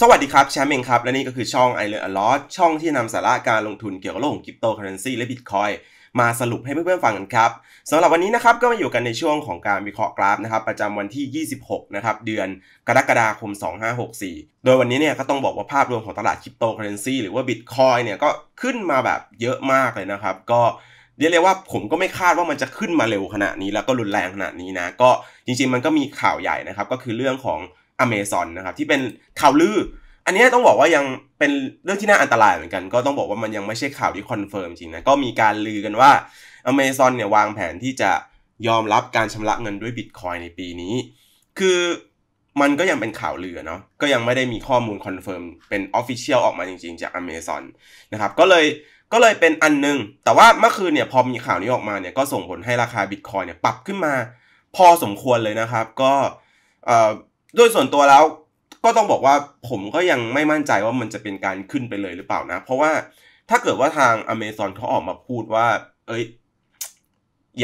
สวัสดีครับ แชมป์เองครับ และนี่ก็คือช่องอเลอร์อลอสช่องที่นำสาระการลงทุนเกี่ยวกับโลกของคริปโตเคอเรนซีและบิตคอยมาสรุปให้เพื่อนๆฟังกันครับสำหรับวันนี้นะครับก็มาอยู่กันในช่วงของการวิเคราะห์กราฟนะครับประจำวันที่ 26นะครับเดือนกรกฎาคม 2564 โดยวันนี้เนี่ยก็ต้องบอกว่าภาพรวมของตลาดคริปโตเคอเรนซีหรือว่าบิตคอยเนี่ยก็ขึ้นมาแบบเยอะมากเลยนะครับก็เรียกเลยว่าผมก็ไม่คาดว่ามันจะขึ้นมาเร็วขนาดนี้ แล้วก็รุนแรงขนาดนี้นะก็จริงๆมันก็มีข่าวใหญ่นะครับก็คือเรื่องของอเมซอนนะครับ ที่เป็นข่าวลือ อันนี้ต้องบอกว่ายังเป็นเรื่องที่น่าอันตรายเหมือนกัน ก็ต้องบอกว่ามันยังไม่ใช่ข่าวที่คอนเฟิร์มจริงนะ ก็มีการลือกันว่าอเมซอนเนี่ย วางแผนที่จะยอมรับการชำระเงินด้วยบิตคอยในปีนี้ คือมันก็ยังเป็นข่าวลือเนาะก็ยังไม่ได้มีข้อมูลคอนเฟิร์มเป็นออฟฟิเชียลออกมาจริงๆจาก Amazon นะครับก็เลยก็เลยเป็นอันนึง แต่ว่าเมื่อคืนเนี่ยพอมีข่าวนี้ออกมาเนี่ยก็ส่งผลให้ราคาบิตคอยเนี่ยปรับขึ้นมาพอสมควรเลยนะครับก็เโดยส่วนตัวแล้วก็ต้องบอกว่าผมก็ยังไม่มั่นใจว่ามันจะเป็นการขึ้นไปเลยหรือเปล่านะ เพราะว่าถ้าเกิดว่าทาง a เม z o n เขาออกมาพูดว่า เอ้ย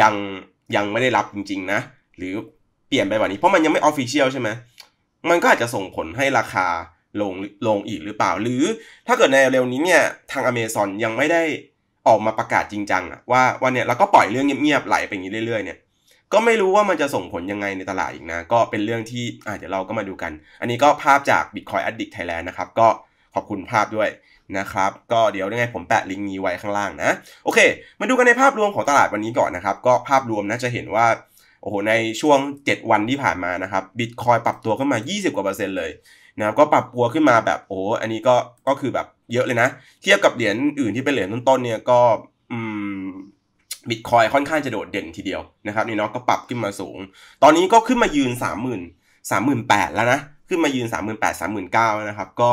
ยังยังไม่ได้รับจริง ๆนะหรือเปลี่ยนไปว่านี้ เพราะมันยังไม่ออฟฟิเชียลใช่ไหมมันก็อาจจะส่งผลให้ราคาลงลงอีกหรือเปล่าหรือ ถ้าเกิดในเร็วนี้เนี่ยทาง a เม z o n ยังไม่ได้ออกมาประกาศจริงจังอะว่าวันเนี่ยเราก็ปล่อยเรื่องเงียบๆไหลไปอย่างนี้เรื่อยๆเนี่ยก็ไม่รู้ว่ามันจะส่งผลยังไงในตลาดอีกนะ ก็เป็นเรื่องที่อ่าเดี๋ยวเราก็มาดูกัน อันนี้ก็ภาพจาก Bitcoin Addict Thailand นะครับ ก็ขอบคุณภาพด้วยนะครับ ก็เดี๋ยวยังไงผมแปะลิงก์นี้ไว้ข้างล่างนะ โอเค มาดูกันในภาพรวมของตลาดวันนี้ก่อนนะครับ ก็ภาพรวมนะจะเห็นว่า โอ้โห ในช่วง 7 วันที่ผ่านมานะครับบิตคอยปรับตัวขึ้นมา 20กว่าเปอร์เซ็นต์เลยนะครับก็ปรับตัวขึ้นมาแบบโอ้อันนี้ก็ก็คือแบบเยอะเลยนะ เทียบกับเหรียญอื่นที่เป็นเหรียญต้นๆเนี่ยก็อืมบิตคอยค่อนข้างจะโดดเด่นทีเดียวนะครับนี่เนาะก็ปรับขึ้นมาสูงตอนนี้ก็ขึ้นมายืน30,000 3 8 0 0แล้วนะขึ้นมายืน38,000 39,000้นะครับก็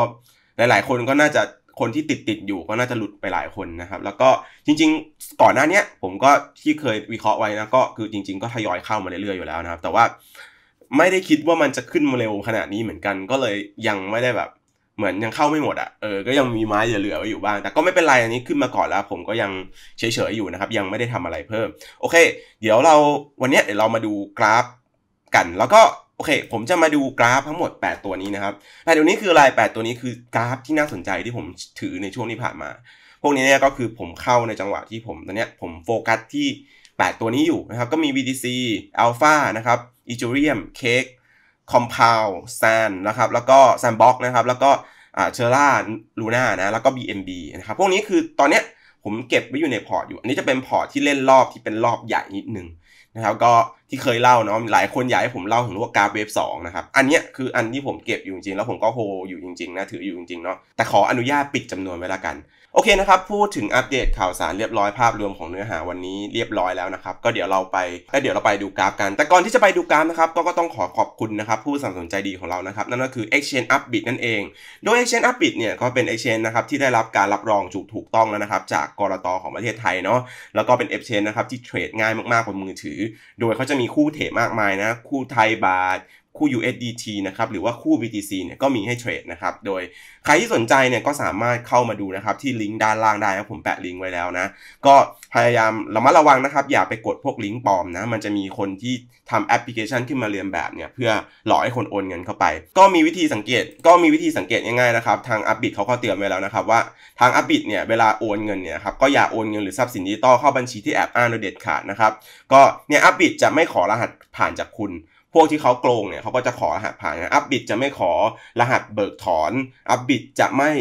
หลาย ๆ คนก็น่าจะคนที่ติดติดอยู่ก็น่าจะหลุดไปหลายคนนะครับ แล้วก็จริง ๆ ก่อนหน้านี้ผมก็ที่เคยวิเคราะห์ไว้นะก็คือจริงๆ ก็ทยอยเข้ามาเรื่อยๆอยู่แล้วนะครับ แต่ว่าไม่ได้คิดว่ามันจะขึ้นมาเร็วขนาดนี้เหมือนกันก็เลยยังไม่ได้แบบเหมือนยังเข้าไม่หมดอะ่ะ เออ ก็ยังมีไม้เหลือๆไว้อยู่บ้าง แต่ก็ไม่เป็นไรอันนี้ขึ้นมาก่อนแล้ว ผมก็ยังเฉยๆอยู่นะครับ ยังไม่ได้ทำอะไรเพิ่ม โอเค เดี๋ยวเราวันนี้เดี๋ยวเรามาดูกราฟกัน แล้วก็โอเค ผมจะมาดูกราฟทั้งหมด 8 ตัวนี้นะครับแปดตัวนี้คืออะไร8ตัวนี้คือกราฟที่น่าสนใจที่ผมถือในช่วงที่ผ่านมา พวกนี้เนี่ยก็คือผมเข้าในจังหวะที่ผมตอนเนี้ยผมโฟกัสที่ 8 ตัวนี้อยู่นะครับ ก็มี BTC Alpha นะครับ Ethereum Cake Compound Sand นะครับ แล้วก็ Sandbox นะครับ แล้วก็เชอร่าลูน่านะแล้วก็ BNB นะครับพวกนี้คือตอนเนี้ยผมเก็บไว้อยู่ในพอร์ตอยู่อันนี้จะเป็นพอร์ตที่เล่นรอบที่เป็นรอบใหญ่นิดนึงนะครับก็ที่เคยเล่าเนาะหลายคนอยากให้ผมเล่าถึงว่าการเวฟสองนะครับอันเนี้ยคืออันที่ผมเก็บอยู่จริงแล้วผมก็โฮอยู่จริงๆนะถืออยู่จริงๆเนาะแต่ขออนุญาตปิดจำนวนไว้ละกันโอเคนะครับ พูดถึงอัปเดตข่าวสารเรียบร้อยภาพรวมของเนื้อหาวันนี้เรียบร้อยแล้วนะครับก็เดี๋ยวเราไปก็เดี๋ยวเราไปดูกราฟกัน แต่ก่อนที่จะไปดูกราฟนะครับก็ต้องขอขอบคุณนะครับผู้สนับสนุนใจดีของเรานะครับนั่นก็คือ Exchange Upbit นั่นเอง โดย Exchange Upbit เนี่ยก็เป็น Exchange นะครับที่ได้รับการรับรองถูกถูกต้องแล้วนะครับจากกรตของประเทศไทยเนาะแล้วก็เป็น Exchange นะครับที่เทรดง่ายมากๆบนมือถือ โดยเขาจะมีคู่เทรดมากมายนะคู่ไทยบาทคู่ USDT นะครับหรือว่าคู่ BTC เนี่ยก็มีให้เทรดนะครับโดยใครที่สนใจเนี่ยก็สามารถเข้ามาดูนะครับที่ลิงก์ด้านล่างได้ครับผมแปะลิงก์ไว้แล้วนะ ก็พยายามระมัดระวังนะครับ อย่าไปกดพวกลิงก์ปลอมนะมันจะมีคนที่ทำแอปพลิเคชันขึ้นมาเรียนแบบเนี่ยเพื่อหลอกให้คนโอนเงินเข้าไป ก็มีวิธีสังเกต ก็มีวิธีสังเกตง่ายๆนะครับ ทางอัปบิทเขาก็เตือนไว้แล้วนะครับว่าทางอัปบิทเนี่ยเวลาโอนเงินเนี่ยครับก็อย่าโอนเงินหรือทรัพย์สินดิจิตอลเข้าบัญชีที่แอบอ้างโดยเด็ดขาดนะครับก็เนี่ยอัปบิทจะไม่ขอรหัสผ่านจากคุณพวกที่เขาโกงเนี่ยเขาก็จะขอรหัสผ่านนะอัปบิดจะไม่ขอรหัสเบิกถอนอัปบิดจะไม่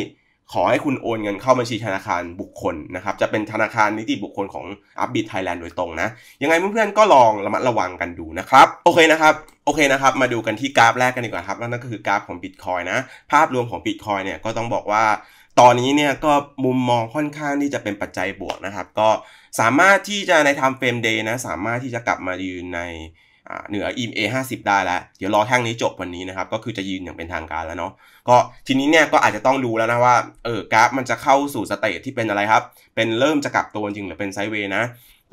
ขอให้คุณโอนเงินเข้าบัญชีธนาคารบุคคลนะครับ จะเป็นธนาคารนิติบุคคลของอัปบิดไทยแลนด์โดยตรงนะยังไงเพื่อนๆ ก็ลองระมัดระวังกันดูนะครับโอเคนะครับโอเคนะครับ มาดูกันที่กราฟแรกกันดีกว่าครับนั่นก็คือกราฟของบิตคอยนะภาพรวมของบิตคอยเนี่ยก็ต้องบอกว่า ตอนนี้เนี่ยก็มุมมองค่อนข้างที่จะเป็นปัจจัยบวกนะครับ ก็สามารถที่จะในไทม์เฟรมเดย์นะสามารถที่จะกลับมายืนในเหนือออมเห้าสิบได้แล้ว เดี๋ยวรอแท่งนี้จบวันนี้นะครับ ก็คือจะยืนอย่างเป็นทางการแล้วเนาะ ก็ทีนี้เนี่ยก็อาจจะต้องดูแล้วนะว่า เออ กราฟมันจะเข้าสู่สเตจที่เป็นอะไรครับ เป็นเริ่มจะกลับตัวจริงหรือเป็นไซด์เวย์นะ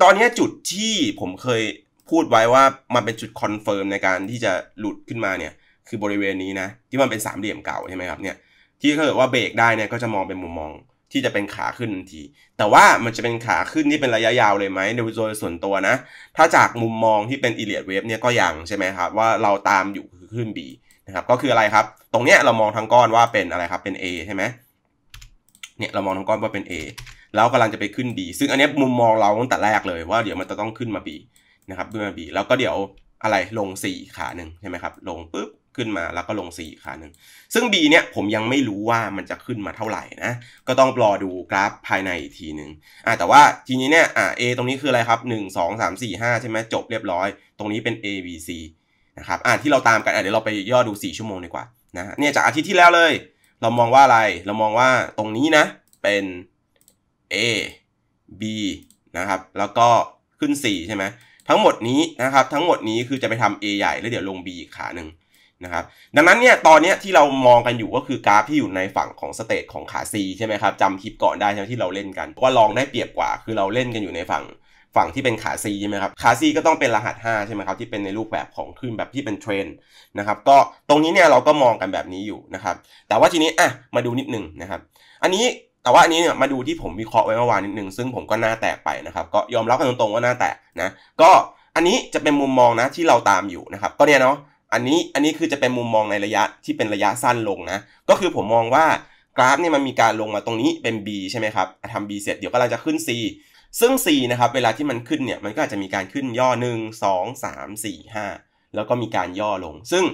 ตอนนี้จุดที่ผมเคยพูดไว้ว่ามันเป็นจุดคอนเฟิร์มในการที่จะหลุดขึ้นมาเนี่ย คือบริเวณนี้นะที่มันเป็นสามเหลี่ยมเก่าใช่ไหมครับเนี่ย ที่ถ้าเกิดว่าเบรกได้เนี่ยก็จะมองเป็นมุมมองที่จะเป็นขาขึ้นทันที แต่ว่ามันจะเป็นขาขึ้นที่เป็นระยะยาวเลยไหมในโดยส่วนตัวนะ ถ้าจากมุมมองที่เป็นอิเลียดเวฟเนี่ยก็ยังใช่ไหมครับ ว่าเราตามอยู่คือขึ้น B นะครับ ก็คืออะไรครับ ตรงเนี้ยเรามองทั้งก้อนว่าเป็นอะไรครับ เป็น A ใช่ไหมเนี่ยเรามองทั้งก้อนว่าเป็น A แล้วกำลังจะไปขึ้น B ซึ่งอันนี้มุมมองเราตั้งแต่แรกเลยว่าเดี๋ยวมันจะต้องขึ้นมา B นะครับขึ้นมา B แล้วก็เดี๋ยวอะไรลง 4 ขาหนึ่งใช่ไหมครับลงปุ๊บขึ้นมาแล้วก็ลง4อีกครั้งหนึ่งซึ่ง B เนี่ยผมยังไม่รู้ว่ามันจะขึ้นมาเท่าไหร่นะ ก็ต้องรอดูกราฟภายในอีกทีหนึ่งอ่าแต่ว่าทีนี้เนี่ย อ่า A ตรงนี้คืออะไรครับ 1 2 3 4 5ใช่ไหมจบเรียบร้อย ตรงนี้เป็น A B C นะครับ อ่าที่เราตามกันเดี๋ยวเราไปย่อดู 4 ชั่วโมงดีกว่านะเนี่ยจากอาทิตย์ที่แล้วเลย เรามองว่าอะไร เรามองว่าตรงนี้นะเป็น A B นะครับ แล้วก็ขึ้น 4 ใช่ไหมทั้งหมดนี้นะครับทั้งหมดนี้คือจะไปทำ A ใหญ่แล้วเดี๋ยวลง B อีกขาหนึ่งนะครับดังนั้นเนี่ยตอนนี้ที่เรามองกันอยู่ก็คือกราฟที่อยู่ในฝั่งของสเตทของขา C ใช่ไหมครับจำคลิปก่อนได้ใช่ไหมที่เราเล่นกันว่าลองได้เปรียบกว่าคือเราเล่นกันอยู่ในฝั่งฝั่งที่เป็นขา C ใช่ไหมครับขา C ก็ต้องเป็นรหัส 5 ใช่ไหมครับ ที่เป็นในรูปแบบของขึ้นแบบที่เป็นเทรนนะครับก็ตรงนี้เนี่ยเราก็มองกันแบบนี้อยู่นะครับแต่ว่าทีนี้อ่ะมาดูนิดนึงนะครับ อันนี้แต่ว่าอันนี้เนี่ยมาดูที่ผมวิเคราะห์ไว้เมื่อวานนิดนึงซึ่งผมก็หน้าแตกไปนะครับ ก็ยอมรับกันตรงๆว่าหน้าแตกนะก็อันนี้จะเป็นมุมมองนะที่เราตามอยู่นะครับก็เนี่ยเนาะอันนี้อันนี้คือจะเป็นมุมมองในระยะที่เป็นระยะสั้นลงนะก็คือผมมองว่ากราฟเนี่ยมันมีการลงมาตรงนี้เป็น B ใช่ไหมครับทำ B เสร็จ เดี๋ยวก็เราจะขึ้น C ซึ่ง C นะครับเวลาที่มันขึ้นเนี่ยมันก็อาจจะมีการขึ้นย่อ1 2 3 4 5 แล้วก็มีการย่อลง ซึ่ง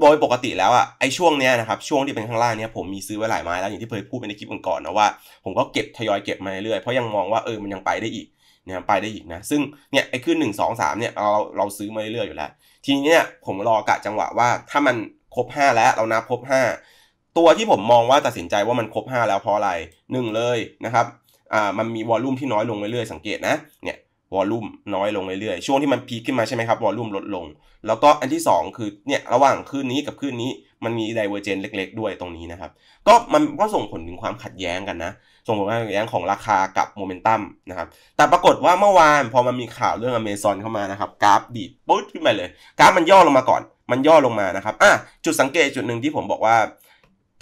โดยปกติแล้วอะไอช่วงเนี้ยนะครับช่วงที่เป็นข้างล่างเนี้ยผมมีซื้อไว้หลายไม้แล้ว อย่างที่เคยพูดไปในคลิปก่อนๆนะว่า ผมก็เก็บทยอยเก็บมาเรื่อยเพราะยังมองว่าเออมันยังไปได้อีกเนี่ยไปได้อีกนะซึ่งเนี่ยไอขึ้น1 2 3เนี่ยเราเราซื้อมาเรื่อยอยู่แล้วทีนี้เนี่ยผมรอกะจังหวะว่าถ้ามันครบ 5 แล้วเรานับครบ 5 ตัวที่ผมมองว่าตัดสินใจว่ามันครบ 5 แล้วเพราะอะไร1เลยนะครับอ่ามันมีวอลลุ่มที่น้อยลงเรื่อยๆสังเกตนะเนี่ยวอลลุ่มน้อยลงเรื่อยๆช่วงที่มันพีคขึ้นมาใช่ไหมครับวอลลุ่มลดลงแล้วก็อันที่ 2 คือเนี่ยระหว่างคืนนี้กับคืนนี้มันมีไดเวอร์เจนเล็กๆด้วยตรงนี้นะครับ ก็มันก็ส่งผลถึงความขัดแย้งกันนะส่งผลการแย้งของราคากับโมเมนตัมนะครับ แต่ปรากฏว่าเมื่อวานพอมันมีข่าวเรื่องอเมซอนเข้ามานะครับ กราฟดีดปุ๊บขึ้นมาเลย กราฟมันย่อลงมาก่อนมันย่อลงมานะครับ อ่ะ จุดสังเกตจุดหนึ่งที่ผมบอกว่า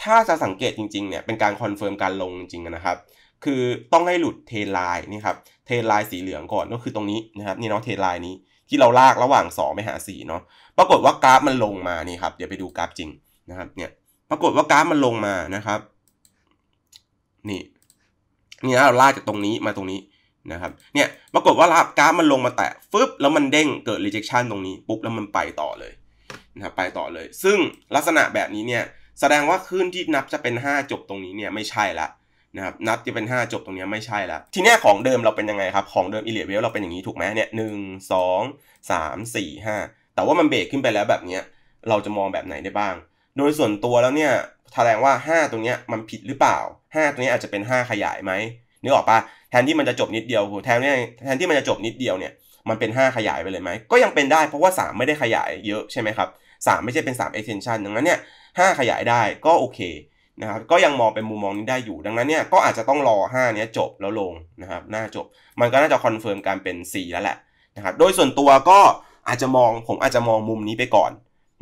ถ้าจะสังเกตจริงๆเนี่ยเป็นการคอนเฟิร์มการลงจริง ๆ นะครับ คือต้องให้หลุดเทไลน์นี่ครับ เทไลน์สีเหลืองก่อนก็คือตรงนี้นะครับนี่เนาะเทไลน์นี้ที่เราลากระหว่าง2 ไปหา4เนาะปรากฏว่ากราฟ มันลงมานี่ครับเดี๋ยวไปดูกราฟจริงนะครับเนี่ยปรากฏว่ากราฟมันลงมานะครับนี่นี่้าเราลากจากตรงนี้มาตรงนี้นะครับ เนี่ย ปรากฏว่าราบกราฟมันลงมาแตะฟึบ แล้วมันเด้งเกิด rejection ตรงนี้ ปุ๊บ แล้วมันไปต่อเลยนะครับ ไปต่อเลย ซึ่งลักษณะแบบนี้เนี่ย แสดงว่าขึ้นที่นับจะเป็น5จบตรงนี้เนี่ยไม่ใช่ละนะครับ นับจะเป็น 5 จบตรงนี้ไม่ใช่ละทีนี้ของเดิมเราเป็นยังไงครับ ของเดิมอิเลียเวลเราเป็นอย่างนี้ถูกไหมเนี่ยหนึ่งสองสามสี่ห้า แต่ว่ามันเบรกขึ้นไปแล้วแบบนี้ เราจะมองแบบไหนได้บ้าง โดยส่วนตัวแล้วเนี่ยแสดงว่า 5 ตรงเนี้ยมันผิดหรือเปล่า5ตรงนี้อาจจะเป็น 5 ขยายไหมนึกออกปะแทนที่มันจะจบนิดเดียวแทนนี่แทนที่มันจะจบนิดเดียวเนี่ยมันเป็น 5 ขยายไปเลยไหมก็ยังเป็นได้เพราะว่า 3 ไม่ได้ขยายเยอะใช่ไหมครับ3ไม่ใช่เป็น3 extension ดังนั้นเนี่ย5ขยายได้ก็โอเคนะครับก็ยังมองเป็นมุมมองนี้ได้อยู่ดังนั้นเนี่ยก็อาจจะต้องรอ5เนี้ยจบแล้วลงนะครับหน้าจบ มันก็น่าจะคอนเฟิร์มการเป็น 4 แล้วแหละนะครับโดยส่วนตัวก็อาจจะมองผมอาจจะมองมุมนี้ไปก่อน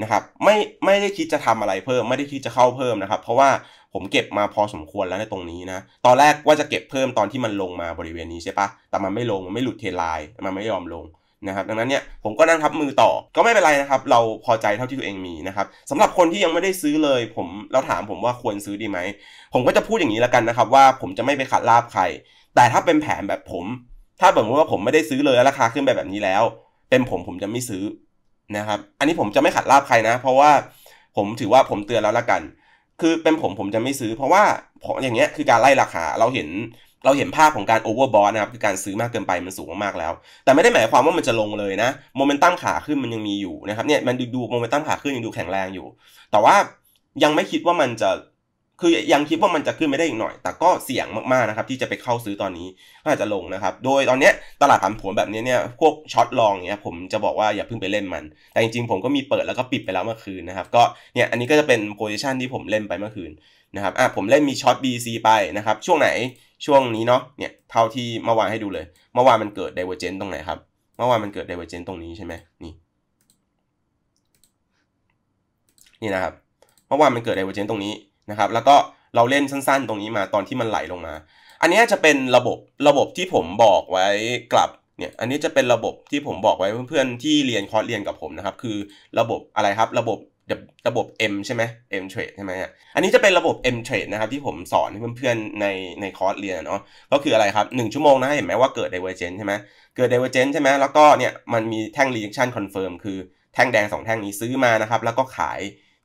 นะครับไม่ไม่ได้คิดจะทำอะไรเพิ่มไม่ได้คิดจะเข้าเพิ่มนะครับเพราะว่าผมเก็บมาพอสมควรแล้วในตรงนี้นะตอนแรกว่าจะเก็บเพิ่มตอนที่มันลงมาบริเวณนี้ใช่ปะ แต่มันไม่ลงมันไม่หลุดเทลาย์มันไม่ยอมลงนะครับดังนั้นเนี่ยผมก็นั่งทับมือต่อก็ไม่เป็นไรนะครับเราพอใจเท่าที่ตัวเองมีนะครับสำหรับคนที่ยังไม่ได้ซื้อเลย ผมเราถามผมว่าควรซื้อดีไหมผมก็จะพูดอย่างนี้แล้วกันนะครับว่าผมจะไม่ไปขัดลาบใคร แต่ถ้าเป็นแผนแบบผม ถ้าบอกว่าผมไม่ได้ซื้อเลยราคาขึ้นไปแบบนี้แล้ว เป็นผมผมจะไม่ซื้อนะครับ อันนี้ผมจะไม่ขัดลาบใครนะ เพราะว่าผมถือว่าผมเตือนแล้วละกัน คือเป็นผมผมจะไม่ซื้อ เพราะว่าของอย่างเงี้ย คือการไล่ราคา เราเห็น เราเห็นภาพของการโอเวอร์บอสนะครับ คือการซื้อมากเกินไปมันสูงมากๆแล้ว แต่ไม่ได้หมายความว่ามันจะลงเลยนะโมเมนตัมขาขึ้นมันยังมีอยู่นะครับ เนี่ยมันดูดูโมเมนตัมขาขึ้นยังดูแข็งแรงอยู่ แต่ว่ายังไม่คิดว่ามันจะคือยังคิดว่ามันจะขึ้นไม่ได้อีกหน่อย แต่ก็เสี่ยงมากๆนะครับที่จะไปเข้าซื้อตอนนี้ก็อาจจะลงนะครับ โดยตอนนี้ตลาดผันผวนแบบนี้เนี่ย พวกช็อตลองเนี่ยผมจะบอกว่าอย่าเพิ่งไปเล่นมัน แต่จริงๆผมก็มีเปิดแล้วก็ปิดไปแล้วเมื่อคืนนะครับ ก็เนี่ยอันนี้ก็จะเป็นโพซิชันที่ผมเล่นไปเมื่อคืนนะครับอ่ะผมเล่นมีช็อต BC ไปนะครับ ช่วงไหนช่วงนี้เนาะ เนี่ยเท่าที่เมื่อวานให้ดูเลยเมื่อวานมันเกิดเดเวอร์เจนตรงไหนครับเมื่อวานมันเกิดเดเวอร์เจนตรงนี้ใช่ไหมนี่นี่นะครับเมื่อวานมันเกิดเดเวอร์เจนตรงนี้นะครับแล้วก็เราเล่นสั้นๆตรงนี้มาตอนที่มันไหลลงมา อันนี้จะเป็นระบบระบบที่ผมบอกไว้กลับเนี่ยอันนี้จะเป็นระบบที่ผมบอกไว้เพื่อนๆที่เรียนคอร์สเรียนกับผมนะครับคือระบบอะไรครับระบบระบบ M ใช่ไหม M trade ใช่ไหมฮะอันนี้จะเป็นระบบ M trade นะครับที่ผมสอนให้เพื่อนๆในในคอร์สเรียนเนาะก็คืออะไรครับ1ชั่วโมงนะเห็นไหมว่าเกิด divergence ใช่ไหมเกิด divergence ใช่ไหมแล้วก็เนี่ยมันมีแท่ง rejection confirm คือแท่งแดง2แท่งนี้ซื้อมานะครับแล้วก็ขาย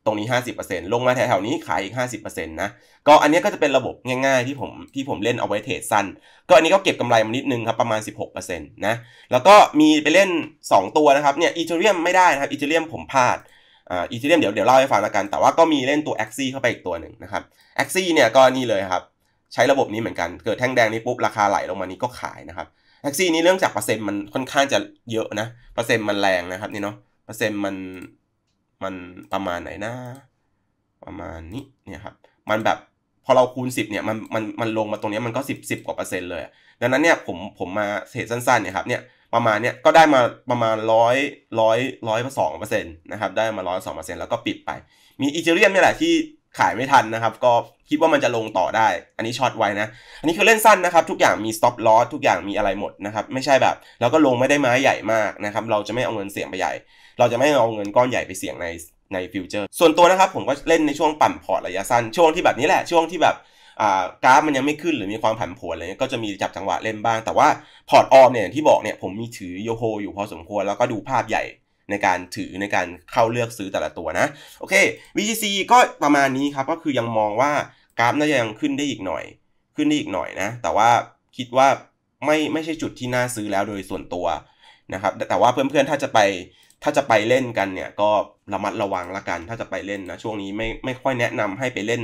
รงนี้ 50%ลงมาแถวๆนี้ขายอีก 50%นะ ก็อันนี้ก็จะเป็นระบบง่ายๆที่ผมที่ผมเล่นเอาไว้เทรดสั้น ก็อันนี้ก็เก็บกำไรมานิดนึงครับ ประมาณ 16%นะ แล้วก็มีไปเล่น 2 ตัวนะครับ เนี่ยอีเทเรียมไม่ได้นะครับอีเทเรียมผมพลาดอ่าอีเทเรียมเดี๋ยวเดี๋ยวเล่าให้ฟังละกัน แต่ว่าก็มีเล่นตัว a x ซี่เข้าไปอีกตัวหนึ่งนะครับ a x ซี่เนี่ยก็นี่เลยครับ ใช้ระบบนี้เหมือนกัน เกิดแท่งแดงนี้ปุ๊บราคาไหลลงมานี้ก็ขายนะครับ แอคซี่นี้เรื่องจากเปอร์เซ็นต์มันค่อนข้างจะเยอะนะ เปอร์เซ็นต์มันแรงนะครับนี่เนาะเปอร์เซ็นต์มันมันประมาณไหนนะ ประมาณนี้เนี่ยครับมันแบบพอเราคูณ 10เนี่ยมันมันมันลงมาตรงนี้มันก็ 10 10กว่าเปอร์เซ็นต์เลยดังนั้นเนี่ยผมผมมาเทรดสั้นๆเนี่ยครับเนี่ยประมาณเนี่ยก็ได้มาประมาณร้อยร้อยร้อยสองเปอร์เซ็นต์นะครับได้มาร้อยสองเปอร์เซ็นต์แล้วก็ปิดไป มีอีเจเรียมนี่แหละที่ขายไม่ทันนะครับก็คิดว่ามันจะลงต่อได้อันนี้ช็อตไว้นะ อันนี้คือเล่นสั้นนะครับทุกอย่างมีสต็อปลอสทุกอย่างมีอะไรหมดนะครับไม่ใช่แบบแล้วก็ลงไม่ได้ไม้ใหญ่มากนะครับเราจะไม่เอาเงินเสี่ยงไปใหญ่เราจะไม่เอาเงินก้อนใหญ่ไปเสี่ยงในในฟิวเจอร์ ส่วนตัวนะครับผมก็เล่นในช่วงปั่นพอร์ตระยะสั้นช่วงที่แบบนี้แหละ ช่วงที่แบบกราฟมันยังไม่ขึ้นหรือมีความผันผวนอะไรเงี้ยก็จะมีจับจังหวะเล่นบ้าง แต่ว่า พอร์ตออมเนี่ยที่บอกเนี่ยผมมีถือโยโฮอยู่พอสมควรแล้วก็ดูภาพใหญ่ในการถือในการเข้าเลือกซื้อแต่ละตัวนะโอเค VGC ก็ประมาณนี้ครับก็คือยังมองว่ากราฟน่าจะยังขึ้นได้อีกหน่อย ขึ้นได้อีกหน่อยนะ แต่ว่าคิดว่าไม่ไม่ใช่จุดที่น่าซื้อแล้วโดยส่วนตัวนะครับ แต่ว่าเพื่อนๆถ้าจะไปถ้าจะไปเล่นกันเนี่ยก็ระมัดระวังละกันถ้าจะไปเล่นนะ ช่วงนี้ไม่ไม่ค่อยแนะนำให้ไปเล่น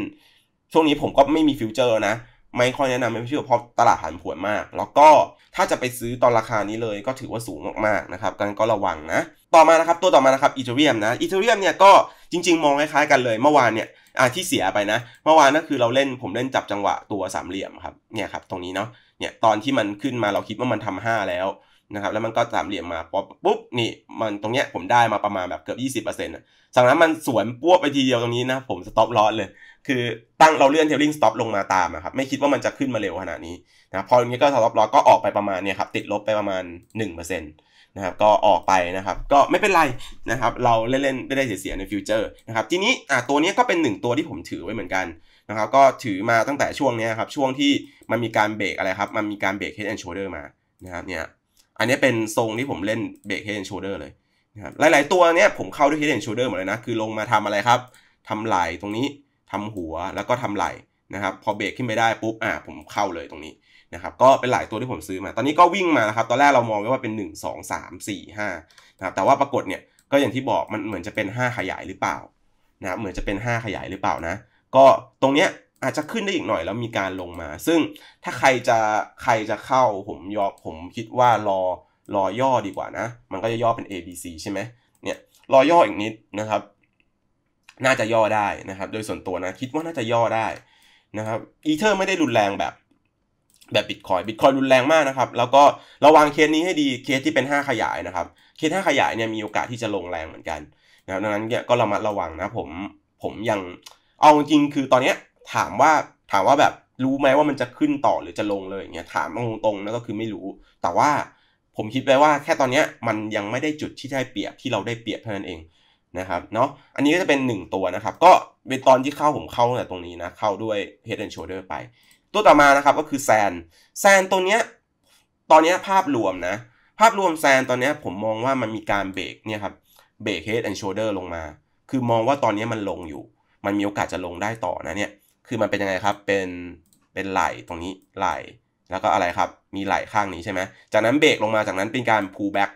ช่วงนี้ผมก็ไม่มีฟิวเจอร์นะ ไม่ค่อยแนะนำไม่เชื่อเพราะตลาดผันผวนมาก แล้วก็ถ้าจะไปซื้อตอนราคานี้เลยก็ถือว่าสูงมากๆนะครับกันก็ระวังนะ ต่อมานะครับตัวต่อมานะครับอีเทเรียมนะอีเทเรียมเนี่ยก็จริง ๆ มองคล้ายๆกันเลย เมื่อวานเนี่ยอ่าที่เสียไปนะเมื่อวานนั่นคือเราเล่นผมเล่นจับจังหวะตัวสามเหลี่ยมครับเนี่ยครับตรงนี้เนาะเนี่ยตอนที่มันขึ้นมาเราคิดว่ามันทำ 5 แล้วนะครับแล้วมันก็สามเหลี่ยมมาป๊อปปุ๊บนี่มันตรงเนี้ยผมได้มาประมาณแบบเกือบ20%นะจากนั้นมันสวนปั้วไปทีเดียวตรงนี้นะ ผมสต็อปลอสเลย คือตั้งเราเลื่อนเทลลิงสต็อปลงมาตามนะครับไม่คิดว่ามันจะขึ้นมาเร็วขนาดนี้นะพอตรงนี้ก็สต็อปลอสก็ออกไปประมาณเนี่ยครับติดลบไปประมาณ1%นะครับก็ออกไปนะครับ ก็ไม่เป็นไรนะครับ เราเล่นเล่นได้เสียในฟิวเจอร์นะครับทีนี้อ่าตัวนี้ก็เป็นหนึ่งตัวที่ผมถือไว้เหมือนกันนะครับก็ถือมาตั้งแต่ช่วงนี้ครับช่วงที่มันมีการเบรกอะไรครับมันมีการเบรกเฮดแอนด์โชเดอร์มานะครับเนี่ยอันนี้เป็นทรงที่ผมเล่นเบรกเฮดแอนด์โชเดอร์เลยนะครับหลายๆตัวเนี้ยผมเข้าด้วยเฮดแอนด์โชเดอร์หมดเลยนะ คือลงมาทำอะไรครับ ทำไหล่ตรงนี้ทำหัวแล้วก็ทำไหล่นะครับพอเบรกขึ้นไปได้ปุ๊บอ่าผมเข้าเลยตรงนี้นะครับก็เป็นหลายตัวที่ผมซื้อมา ตอนนี้ก็วิ่งมานะครับตอนแรกเรามองไว้ว่าเป็น 1 2 3 4 5นะครับแต่ว่าปรากฏเนี่ย ก็อย่างที่บอกมันเหมือนจะเป็น 5 ขยายหรือเปล่านะเหมือนจะเป็น 5 ขยายหรือเปล่านะ ก็ตรงเนี้ยอาจจะขึ้นได้อีกหน่อยแล้วมีการลงมา ซึ่งถ้าใครจะใครจะเข้าผมยอผมคิดว่ารอรอย่อดีกว่านะ มันก็จะย่อเป็น ABC ใช่ไหม เนี่ย รอย่ออีกนิดนะครับ น่าจะย่อได้นะครับ โดยส่วนตัวนะ คิดว่าน่าจะย่อได้นะครับ อีเทอร์ไม่ได้รุนแรงแบบ แบบบิตคอยบิตคอยรุนแรงมากนะครับ แล้วก็ระวังเคสนี้ให้ดี เคสที่เป็น 5 ขยายนะครับ เคสห้าขยายเนี่ยมีโอกาสที่จะลงแรงเหมือนกันนะครับ ดังนั้นเนี่ยก็ระมัดระวังนะผม ผมยังเอาจริงคือตอนเนี้ยถามว่าถามว่าแบบรู้ไหมว่ามันจะขึ้นต่อหรือจะลงเลยอย่างเงี้ยถามตรงๆนะก็คือไม่รู้ แต่ว่าผมคิดไปว่าแค่ตอนเนี้ยมันยังไม่ได้จุดที่ได้เปรียบที่เราได้เปรียบเท่านั้นเองนะครับเนาะอันนี้ก็จะเป็น 1 ตัวนะครับก็เป็นตอนที่เข้าผมเข้าแต่ตรงนี้นะเข้าด้วย head and shoulder ไป ตัวต่อมานะครับก็คือแซน แซนตัวเนี้ยตอนเนี้ยภาพรวมนะภาพรวมแซนตอนนี้ผมมองว่ามันมีการเบรกเนี่ยครับเบรก head and shoulder ลงมา คือมองว่าตอนนี้มันลงอยู่ มันมีโอกาสจะลงได้ต่อนะเนี่ยคือมันเป็นยังไงครับ เป็น เป็นไหล่ตรงนี้ไหล่แล้วก็อะไรครับ มีไหล่ข้างนี้ใช่ไหม จากนั้นเบรกลงมาจากนั้นเป็นการ pull back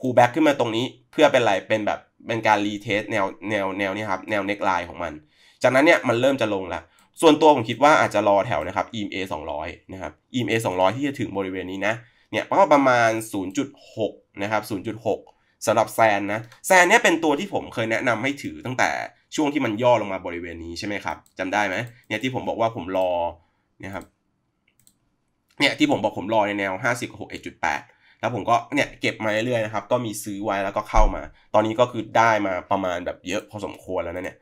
pull back ขึ้นมาตรงนี้ เพื่อเป็นไหล่เป็นแบบ เป็นการรีเทสแนว แนว แนวนี้ครับ แนวเน็กไลน์ของมัน จากนั้นเนี่ย มันเริ่มจะลงละ ส่วนตัวผมคิดว่าอาจจะรอแถวนะครับ EMA 200นะครับ EMA 200 ที่จะถึงบริเวณนี้นะ เนี่ยก็ประมาณ 0.6นะครับ0.6สำหรับแซนนะ แซนเนี่ยเป็นตัวที่ผมเคยแนะนำให้ถือตั้งแต่ช่วงที่มันย่อลงมาบริเวณนี้ใช่ไหมครับจำได้ไหมเนี่ยที่ผมบอกว่าผมรอ เนี่ยครับเนี่ยที่ผมบอกผมรอในแนว5หกับ61.8 แล้วผมก็เนี่ยเก็บมาเรื่อยๆนะครับก็มีซื้อไว้แล้วก็เข้ามา ตอนนี้ก็คือได้มาประมาณแบบเยอะพอสมควรแล้วนะเนี่ย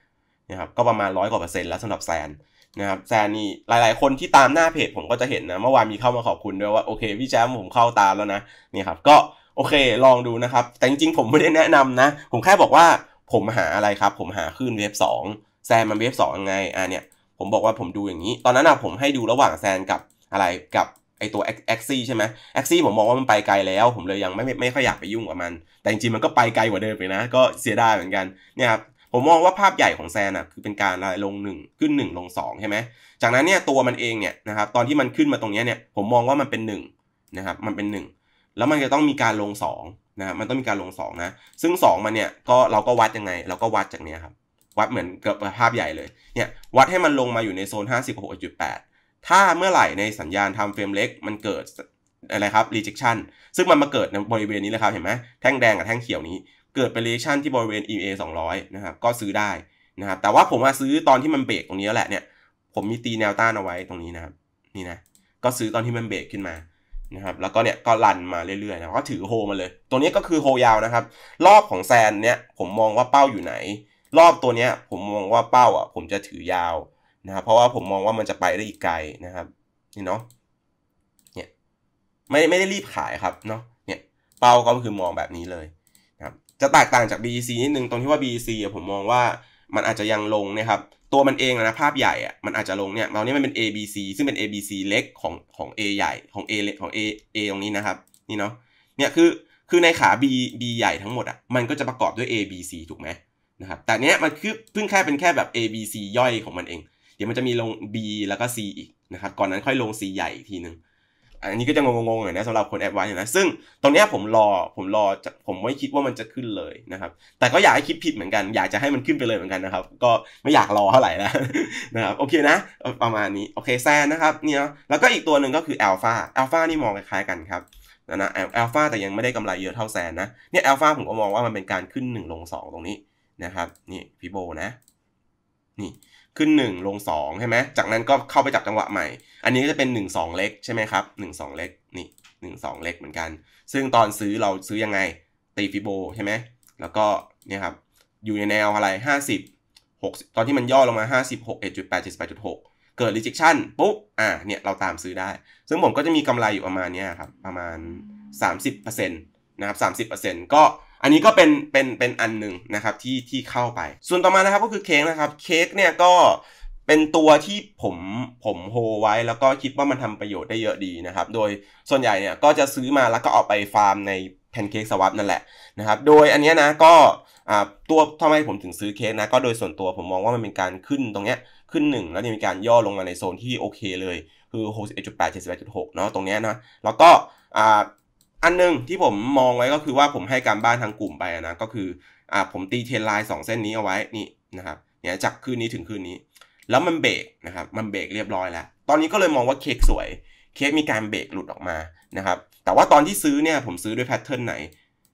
นะครับก็ประมาณร้อยกว่าเปอร์เซ็นต์แล้วสำหรับแซนนะครับแซนนี่หลายๆคนที่ตามหน้าเพจผมก็จะเห็นนะเมื่อวานมีเข้ามาขอบคุณด้วยว่าโอเคพี่แจมผมเข้าตามแล้วนะนี่ครับก็โอเคลองดูนะครับ แต่จริงๆผมไม่ได้แนะนำนะ ผมแค่บอกว่าผมหาอะไรครับผมหาขึ้นเวฟสองแซนมันเวฟสองยังไงอ่าเนี่ยผมบอกว่าผมดูอย่างนี้ ตอนนั้นอะผมให้ดูระหว่างแซนกับอะไรกับไอตัวแอ็กซี่ใช่ไหมแอ็กซี่ผมมองว่ามันไปไกลแล้ว ผมเลยยังไม่ไม่ค่อยอยากไปยุ่งกับมัน แต่จริง ๆ มันก็ไปไกลกว่าเดิมไปนะก็เสียดายเหมือนกันเนี่ยครับผมมองว่าภาพใหญ่ของแซนอ่ะคือเป็นการลง 1 ขึ้น 1 ลง2ใช่ไหมจากนั้นเนี่ยตัวมันเองเนี่ยนะครับตอนที่มันขึ้นมาตรงนี้เนี่ยผมมองว่ามันเป็น1นะครับมันเป็น 1 แล้วมันจะต้องมีการลง 2นะมันต้องมีการลง 2 นะ ซึ่ง 2 มันเนี่ยก็เราก็วัดยังไงเราก็วัดจากเนี้ยครับ วัดเหมือนกับภาพใหญ่เลย เนี่ยวัดให้มันลงมาอยู่ในโซน 56.8 ถ้าเมื่อไหร่ในสัญญาณทำเฟรมเล็กมันเกิดอะไรครับ rejection ซึ่งมันมาเกิดในบริเวณนี้เลยครับ เห็นไหม แท่งแดงกับแท่งเขียวนี้ เกิดเป็น rejection ที่บริเวณ EMA 200นะครับ ก็ซื้อได้นะครับ แต่ว่าผมมาซื้อตอนที่มันเบรกตรงนี้แหละเนี่ย ผมมีตีแนวต้านเอาไว้ตรงนี้นะครับ นี่นะ ก็ซื้อตอนที่มันเบรกขึ้นมานะครับแล้วก็เนี่ยก็ลันมาเรื่อยๆนะก็ถือโฮมาเลย ตัวนี้ก็คือโฮยาวนะครับรอบของแซนเนี่ยผมมองว่าเป้าอยู่ไหน รอบตัวเนี้ย ผมมองว่าเป้าอ่ะ ผมจะถือยาวนะครับเพราะว่าผมมองว่ามันจะไปได้อีกไกลนะครับ นี่เนาะเนี่ยไม่ไม่ได้รีบขายครับเนาะเนี่ย เป้าก็คือมองแบบนี้เลยนะครับจะแตกต่างจาก BEC นิดนึงตรงที่ว่า BEC ผมมองว่ามันอาจจะยังลงนะครับตัวมันเองนะภาพใหญ่อะมันอาจจะลงเนี่ยเรานี่มันเป็น A B C ซึ่งเป็น A B C เล็กของของ A ใหญ่ของ A เล็กของ A A ตรงนี้นะครับนี่เนาะเนี่ยคือคือในขา B B ใหญ่ทั้งหมดอะมันก็จะประกอบด้วย A B C ถูกไหมนะครับแต่เนี้ยมันคือเพิ่งแค่เป็นแค่แบบ A B C ย่อยของมันเอง เดี๋ยวมันจะมีลง B แล้วก็ C อีกนะครับก่อนนั้นค่อยลง C ใหญ่อีกทีหนึ่งอันนี้ก็จะงงๆหน่อยนะสำหรับคนแอดวานซ์นะซึ่งตรงนี้ผมรอผมรอผมไม่คิดว่ามันจะขึ้นเลยนะครับแต่ก็อยากให้คิดผิดเหมือนกัน อยากจะให้มันขึ้นไปเลยเหมือนกันนะครับก็ไม่อยากรอเท่าไหร่นะนะครับโอเคนะประมาณนี้โอเคแซนนะครับเนี่ยแล้วก็อีกตัวหนึ่งก็คือแอลฟาแอลฟานี่มองคล้ายๆกันครับนะนแอลฟาแต่ยังไม่ได้กำไรเยอะเท่าแซนนะเนี่ยแอลฟาผมก็มองว่ามันเป็นการขึ้น 1 ลง 2 ตรงนี้นะครับนี่ฟิโบนะนี่ขึ้น1ลง2ใช่ไหม จากนั้นก็เข้าไปจับจังหวะใหม่ อันนี้ก็จะเป็น 1 2 เล็กใช่ไหมครับ 1 2 เล็ก นี่ 1 2 เล็กเหมือนกัน ซึ่งตอนซื้อเราซื้อยังไงตีฟิโบใช่ไหม แล้วก็เนี่ยครับอยู่ในแนวอะไร 50 6ตอนที่มันย่อลงมา 56 1.8 78.6เกิด rejection ปุ๊บอ่าเนี่ยเราตามซื้อได้ ซึ่งผมก็จะมีกำไรอยู่ประมาณนี้ครับ ประมาณ 30%นะครับ 30%ก็อันนี้ก็เป็นเป็นเป็นอันหนึ่งนะครับที่ที่เข้าไป ส่วนต่อมานะครับก็คือเค้กนะครับเค้กเนี่ยก็เป็นตัวที่ผมผมโฮไว้แล้วก็คิดว่ามันทำประโยชน์ได้เยอะดีนะครับโดยส่วนใหญ่เนี่ยก็จะซื้อมาแล้วก็เอาไปฟาร์มในแพนเค้กสวัสดนั่นแหละนะครับโดยอันนี้นะก็ตัวทำไมผมถึงซื้อเค้กนะก็โดยส่วนตัวผมมองว่ามันเป็นการขึ้นตรงเนี้ยขึ้น1แล้วจะมีการย่อลงมาในโซนที่โอเคเลยคือ61.8 78.6เนาะตรงเนี้ยนะแล้วก็อันนึงที่ผมมองไว้ก็คือว่าผมให้การบ้านทางกลุ่มไปนะก็คืออ่าผมตีเทรนไลน์สองเส้นนี้เอาไว้นี่นะครับเนี่ยจากคืนนี้ถึงคืนนี้ แล้วมันเบรกนะครับมันเบรกเรียบร้อยแล้ว ตอนนี้ก็เลยมองว่าเค้กสวย เค้กมีการเบรกหลุดออกมานะครับแต่ว่าตอนที่ซื้อเนี่ยผมซื้อด้วยแพทเทิร์นไหน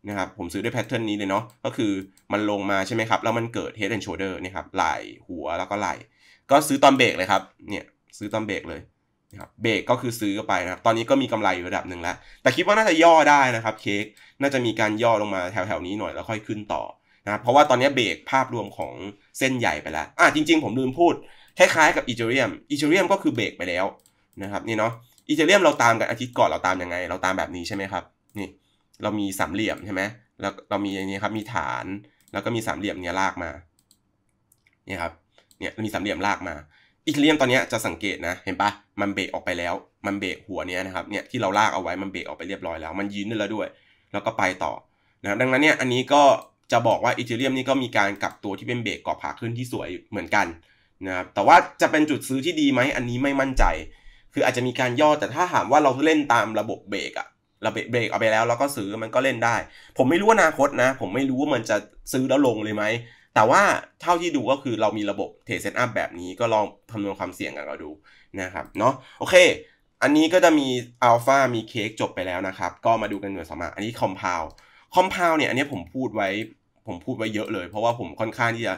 นะครับผมซื้อด้วยแพทเทิร์นนี้เลยเนาะก็คือมันลงมาใช่ไหมครับ แล้วมันเกิดเฮดแอนด์โชเดอร์นี่ครับไหลหัวแล้วก็ไหลก็ซื้อตอนเบรกเลยครับเนี่ยซื้อตอนเบรกเลยครับเบรกก็คือซื้อไปนะครับ ตอนนี้ก็มีกำไรอยู่ระดับหนึ่งแล้ว แต่คิดว่าน่าจะย่อได้นะครับ เค้ก น่าจะมีการย่อลงมาแถวๆนี้หน่อยแล้วค่อยขึ้นต่อนะครับ เพราะว่าตอนนี้เบรกภาพรวมของเส้นใหญ่ไปแล้ว อ่ะจริงๆผมลืมพูด คล้ายๆกับอีเชเรียมอีเชเรียมก็คือเบรกไปแล้วนะครับนี่เนาะ อีเชเรียมเราตามกันอาทิตย์ก่อนเราตามยังไง เราตามแบบนี้ใช่ไหมครับ นี่เรามีสามเหลี่ยมใช่ไหมแล้วเรามีอย่างนี้ครับ มีฐานแล้วก็มีสามเหลี่ยมเนี่ยลากมาเนี่ยครับ เนี่ยมีสามเหลี่ยมลากมาอีเทเรียมตอนนี้จะสังเกตนะเห็นปะมันเบรกออกไปแล้ว มันเบรกหัวเนี้ยนะครับเนี่ยที่เราลากเอาไว้มันเบรกออกไปเรียบร้อยแล้ว มันยืนได้แล้วด้วย แล้วก็ไปต่อนะครับดังนั้นเนี่ยอันนี้ก็จะบอกว่าอีเทเรียมนี่ก็มีการกลับตัวที่เป็นเบรกกาอบาขึ้นที่สวยเหมือนกันนะครับแต่ว่าจะเป็นจุดซื้อที่ดีไหมอันนี้ไม่มั่นใจ คืออาจจะมีการย่อแต่ถ้าถามว่าเราเล่นตามระบบเบรกอะเราเบรกเอาไปแล้วเราก็ซื้อมันก็เล่นได้ ผมไม่รู้อนาคตนะผมไม่รู้ว่ามันจะซื้อแล้วลงเลยไหมแต่ว่าเท่าที่ดูก็คือเรามีระบบเทรดเซตอัพแบบนี้ก็ลองคำนวณความเสี่ยงกันเราดูนะครับเนาะโอเค อันนี้ก็จะมีอัลฟามีเค้กจบไปแล้วนะครับ ก็มาดูกันหน่วยสมาอันนี้คอมเพลคอมเพลเนี่ยอันนี้ผมพูดไว้ผมพูดไว้เยอะเลย เพราะว่าผมค่อนข้างที่จะ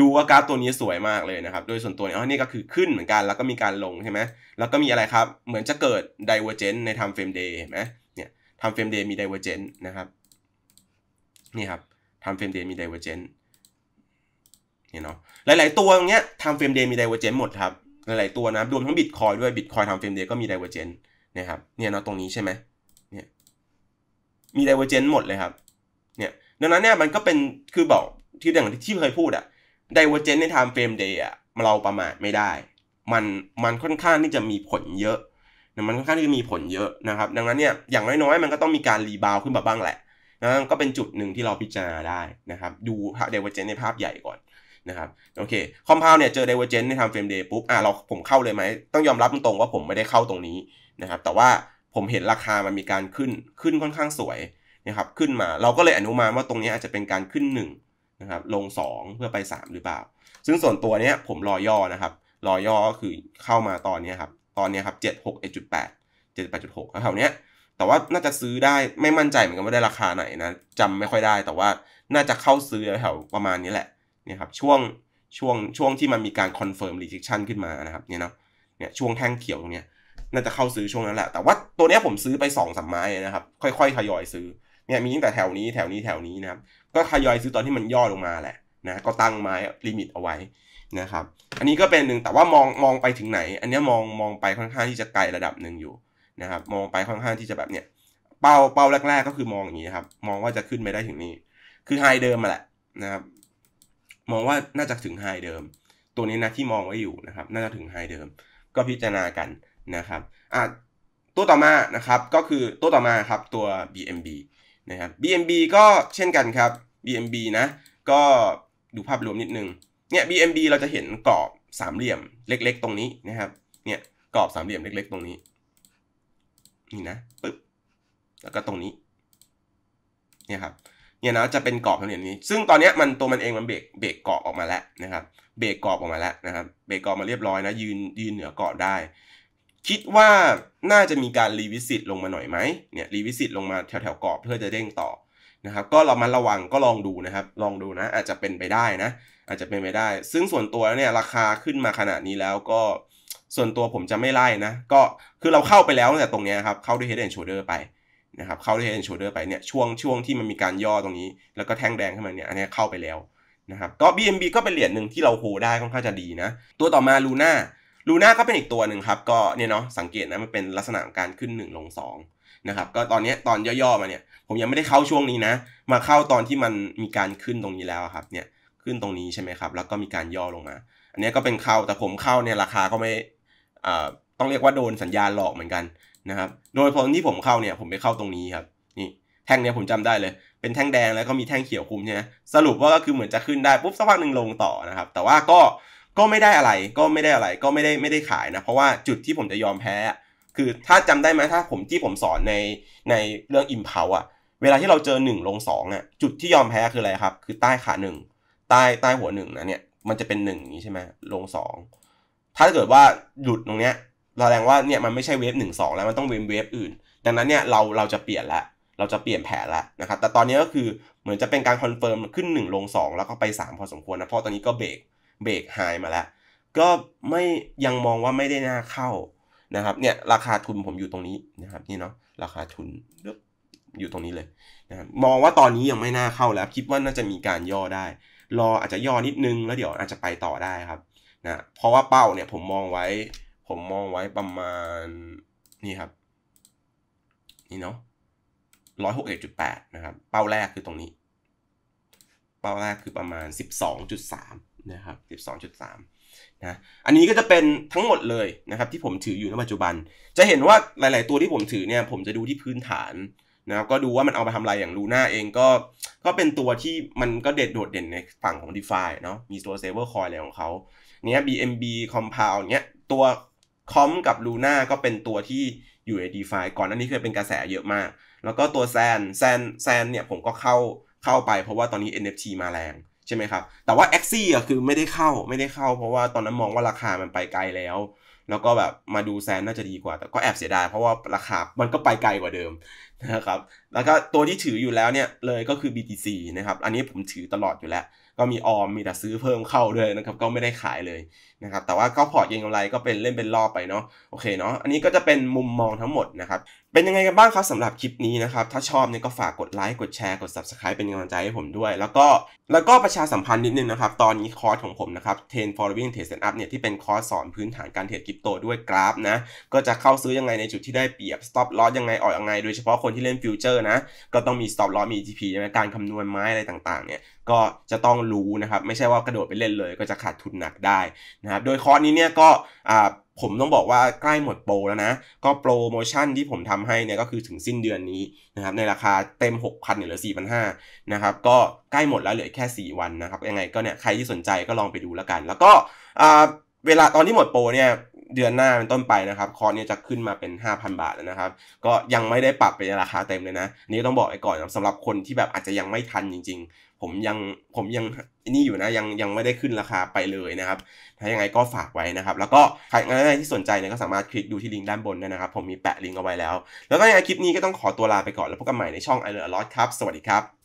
ดูว่ากราฟตัวนี้สวยมากเลยนะครับ โดยส่วนตัวเนี่ยอนี่ก็คือขึ้นเหมือนกันแล้วก็มีการลงใช่ไหมแล้วก็มีอะไรครับเหมือนจะเกิดไดเวอร์เจนใน time เฟรม e d เห็นไหมเนี่ยทำเฟรมเดย์มีไดเวอร์เจนนะครับนี่ครับทำเฟรมเดย์มีดเวอร์เจนเเนาะหลาย ๆตัวตรงเนี้ยทำเฟรมเดย์มีไดเวอร์เจนหมดครับ หลายๆตัวนะ รวมทั้งบิตคอยด้วย บิตคอยทำเฟรมเดย์ก็มีไดเวอร์เจนนะครับ เนี่ยเนาะตรงนี้ใช่ไหมเนี่ย มีไดเวอร์เจนหมดเลยครับ เนี่ย ดังนั้นเนี่ยมันก็เป็น คือบอกที่อย่างที่เคยพูดอะไดเวอร์เจนในไทม์เฟรมเดย์อะเราประมาทไม่ได้ มัน มันค่อนข้างที่จะมีผลเยอะ มันค่อนข้างที่จะมีผลเยอะนะครับ ดังนั้นเนี่ยอย่างน้อย ๆ มันก็ต้องมีการรีบาวขึ้นมาบ้างแหละนะก็เป็นจุดหนึ่งที่เราพิจารณาได้นะครับดูเดเวอร์เจนในภาพใหญ่ก่อนนะครับโอเคคอมพาวเนี่ยเจอ divergence ในทำเฟรมเดย์ปุ๊บอ่ะเราผมเข้าเลยไหมต้องยอมรับตรงๆว่าผมไม่ได้เข้าตรงนี้นะครับแต่ว่าผมเห็นราคามันมีการขึ้นขึ้นค่อนข้างสวยนะครับขึ้นมาเราก็เลยอนุมานว่าตรงนี้อาจจะเป็นการขึ้น1นะครับลง 2 เพื่อไป 3 หรือเปล่า ซึ่งส่วนตัวเนี้ยผมรอย่อนะครับรอย่อก็คือเข้ามาตอนนี้ครับ ตอนนี้ครับเจ็ดหกเอ็ดจุดแปดเจ็ดแปดจุดหกแถวเนี้ยแต่ว่าน่าจะซื้อได้ไม่มั่นใจเหมือนกันว่าได้ราคาไหนนะจำไม่ค่อยได้ แต่ว่าน่าจะเข้าซื้อแถวประมาณนี้แหละเนี่ยครับช่วงช่วงช่วงที่มันมีการคอนเฟิร์มรีเจคชันขึ้นมานะครับเนี่ยเนาะเนี่ยช่วงแท่งเขียวตรงเนี้ยน่าจะเข้าซื้อช่วงนั้นแหละ แต่ว่าตัวเนี้ยผมซื้อไป2อสามไม้นะครับค่อยๆ ทยอยซื้อเนี่ยมีตั้งแต่แถวนี้แถวนี้แถวนี้นะครับ ก็ทยอยซื้อตอนที่มันย่อลงมาแหละนะก็ตั้งไม้ลิมิตเอาไว้นะครับ อันนี้ก็เป็นหนึ่งแต่ว่ามองมองไปถึงไหน อันนี้มองมองไปค่อนข้างที่จะไกลระดับหนึ่งอยู่นะครับมองไปค่อนข้างที่จะแบบเนี่ย เป้าเป้าแรก ๆ ก็คือมองอย่างนี้ครับมองว่าจะขึ้นไ่ได้ถึงนี้ คือไฮเดิมมาแหละนะครับมองว่าน่าจะถึงไฮเดิม ตัวนี้นะที่มองไว้อยู่นะครับ น่าจะถึงไฮเดิม ก็พิจารณากันนะครับอ่ะตัวต่อมานะครับ ก็คือตัวต่อมาครับตัว BMB นะครับ BMB ก็เช่นกันครับ BMB นะ ก็ดูภาพรวมนิดนึง เนี่ย BMB เราจะเห็นกรอบสามเหลี่ยมเล็ก ๆ ตรงนี้นะครับเนี่ยกรอบสามเหลี่ยมเล็กๆตรงนี้ นี่นะ ปึ๊บ แล้วก็ตรงนี้เนี่ยครับเนี่ยนะจะเป็นกรอบสามเหลี่ยนี้ ซึ่งตอนนี้มันตัวมันเองมันเบรกเบรกกรอบออกมาแล้วนะครับเบรกกรอบออกมาแล้วนะครับเบรกกรอบมาเรียบร้อยนะ ยืนยืนเหนือกรอบได้ คิดว่าน่าจะมีการรีวิสิตลงมาหน่อยไหมเนี่ยรีวิสิตลงมาแถวแถวกรอบเพื่อจะเด้งต่อนะครับก็เรามาระวังก็ลองดูนะครับลองดูนะ อาจจะเป็นไปได้นะอาจจะเป็นไปได้ ซึ่งส่วนตัวเนี่ยราคาขึ้นมาขนาดนี้แล้วก็ส่วนตัวผมจะไม่ไล่นะก็คือเราเข้าไปแล้วตั้งแต่ตรงนี้ครับเข้าด้วยเฮดแอนด์โชเดอร์ไปนะครับเข้าด้วยอ n น s h o u l d e ไปเนี่ยช่วงช่วงที่มันมีการย่อตรงนี้แล้วก็แท่งแดงขึ้นมาเนี่ยอันนี้เข้าไปแล้วนะครับก็ BNB ก็เป็นเหรียญหนึ่งที่เราโฮได้ค่อนข้างจะดีนะ ตัวต่อมาลูน่าลูน่าก็เป็นอีกตัวหนึ่งครับก็เนี่ยเนาะสังเกตนะมันเป็นลักษณะการขึ้น1ลง2นะครับก็ตอนนี้ตอนย่อๆมาเนี่ย ผมยังไม่ได้เข้าช่วงนี้นะ มาเข้าตอนที่มันมีการขึ้นตรงนี้แล้วครับ เนี่ยขึ้นตรงนี้ใช่ไหมครับแล้วก็มีการย่อลงมา อันนี้ก็เป็นเข้าแต่ผมเข้าเนี่ยราคาก็ไม่ต้องเรียกว่าโดนสัญญาณหลอกเหมือนกันนะครับ โดยพอที่ผมเข้าเนี่ยผมไปเข้าตรงนี้ครับ นี่แท่งเนี่ยผมจำได้เลย เป็นแท่งแดงแล้วก็มีแท่งเขียวคุมใช่ไหมสรุปว่าก็คือเหมือนจะขึ้นได้ ปุ๊บสักพักหนึ่งลงต่อนะครับ แต่ว่าก็ ก็ไม่ได้อะไร ก็ไม่ได้อะไร ก็ไม่ได้ไม่ได้ขายนะ เพราะว่าจุดที่ผมจะยอมแพ้ คือถ้าจำได้ไหมถ้า ผมที่ผมสอนใน ในเรื่องอิมเพลอะเวลาที่เราเจอ 1 ลง2ออะจุดที่ยอมแพ้คืออะไรครับ คือใต้ขา 1 ใต้ใต้หัว1นะเนี่ย มันจะเป็น1นี้ใช่ไหมลง 2 ถ้าเกิดว่าหลุดตรงเนี้ยเราแสดงว่าเนี่ยมันไม่ใช่เวฟหนึ่งสองแล้วมันต้องเวฟเวฟอื่น ดังนั้นเนี่ยเราเราจะเปลี่ยนละเราจะเปลี่ยนแผนละนะครับ แต่ตอนนี้ก็คือเหมือนจะเป็นการคอนเฟิร์มขึ้น1 ลง 2 แล้วก็ไป 3 พอสมควรนะ เพราะตอนนี้ก็เบรกเบรกไฮมาแล้วก็ไม่ยังมองว่าไม่ได้น่าเข้านะครับ เนี่ยราคาทุนผมอยู่ตรงนี้นะครับ นี่เนาะราคาทุนอยู่ตรงนี้เลยนะมองว่าตอนนี้ยังไม่น่าเข้าแล้ว คิดว่าน่าจะมีการย่อได้รออาจจะย่อนิดนึงแล้วเดี๋ยวอาจจะไปต่อได้ครับนะเพราะว่าเป้าเนี่ยผมมองไว้ผมมองไว้ประมาณนี่ครับนี่เนาะร้อยหกเอ็ดจุดแปดนะครับเป้าแรกคือตรงนี้ เป้าแรกคือประมาณสิบสองจุดสามนะครับสิบสองจุดสามนะอันนี้ก็จะเป็นทั้งหมดเลยนะครับที่ผมถืออยู่ในปัจจุบัน จะเห็นว่าหลาย ๆตัวที่ผมถือเนี่ยผมจะดูที่พื้นฐานนะครับก็ดูว่ามันเอาไปทำอะไรอย่างลูน่าเองก็ก็เป็นตัวที่มันก็เด็ดโดดเด่นในฝั่งของ d e f าเนาะมีตัวเซเวอร์คอยอะไรของเขาเนี้ย BMB Compound เนี้ยตัวคอมกับลูน่าก็เป็นตัวที่อยู่ใน d e f าก่อนอันนี้เคยเป็นกระแสเยอะมาก แล้วก็ตัวแซนแซนแซนเนี่ยผมก็เข้าเข้าไป เพราะว่าตอนนี้ NFT มาแรงใช่ไหมครับ แต่ว่า a x ซี่อะคือไม่ได้เข้าไม่ได้เข้า เพราะว่าตอนนั้นมองว่าราคามันไปไกลแล้ว แล้วก็แบบมาดูแซนน่าจะดีกว่าแต่ก็แอบเสียดาย เพราะว่าราคามันก็ไปไกลกว่าเดิมนะครับแล้วก็ตัวที่ถืออยู่แล้วเนี่ยเลยก็คือ BTC นะครับอันนี้ผมถือตลอดอยู่แล้วก็มีออมมีแต่ซื้อเพิ่มเข้าด้วยนะครับก็ไม่ได้ขายเลยนะครับแต่ว่าเขาพอร์ตเก็งกำไรก็เป็นเล่นเป็นรอบไปเนาะโอเคเนาะอันนี้ก็จะเป็นมุมมองทั้งหมดนะครับเป็นยังไงกันบ้างครับสำหรับคลิปนี้นะครับถ้าชอบเนี่ยก็ฝากกดไลค์กดแชร์กด subscribe เป็นกำลังใจให้ผมด้วย แล้วก็แล้วก็ประชาสัมพันธ์นิดนึงนะครับ ตอนนี้คอร์สของผมนะครับ t Ten following t r a d e set up เนี่ยที่เป็นคอร์สสอนพื้นฐานการเทรดคริปโตด้วยกราฟนะก็จะเข้าซื้อยังไงในจุดที่ได้เปรียบ stop loss ยังไงออกยังไงโดยเฉพาะคนที่เล่นฟิวเจอร์นะก็ต้องมี stop loss มี ETP ใช่ไหมการคำนวณไม้อะไรต่างๆเนี่ยก็จะต้องรู้นะครับไม่ใช่ว่ากระโดดไปเล่นเลย ก็จะขาดทุนหนักได้นะครับโดยคอร์สนี้เนี่ยก็ผมต้องบอกว่าใกล้หมดโปรแล้วนะก็โปรโมชั่นที่ผมทำให้เนี่ยก็คือถึงสิ้นเดือนนี้นะครับในราคาเต็ม6,000เหลือ4,500นะครับก็ใกล้หมดแล้วเหลือแค่ 4 วันนะครับยังไงก็เนี่ยใครที่สนใจก็ลองไปดูแล้วกัน แล้วก็เวลาตอนที่หมดโปรเนี่ยเดือนหน้าเป็นต้นไปนะครับคอร์สนี้จะขึ้นมาเป็น 5,000 บาทแล้วนะครับก็ยังไม่ได้ปรับเป็นราคาเต็มเลยนะ นี่ต้องบอกไว้ก่อนสำหรับคนที่แบบอาจจะยังไม่ทันจริงผมยังผมยังนี่อยู่นะยังยังไม่ได้ขึ้นราคาไปเลยนะครับ ถ้ายังไงก็ฝากไว้นะครับ แล้วก็ใครที่สนใจเนี่ยก็สามารถคลิกดูที่ลิงก์ด้านบนได้นะครับ ผมมีแปะลิงก์เอาไว้แล้ว แล้วก็ในคลิปนี้ก็ต้องขอตัวลาไปก่อน แล้วพบกันใหม่ในช่องไอเลอร์ลอตครับ สวัสดีครับ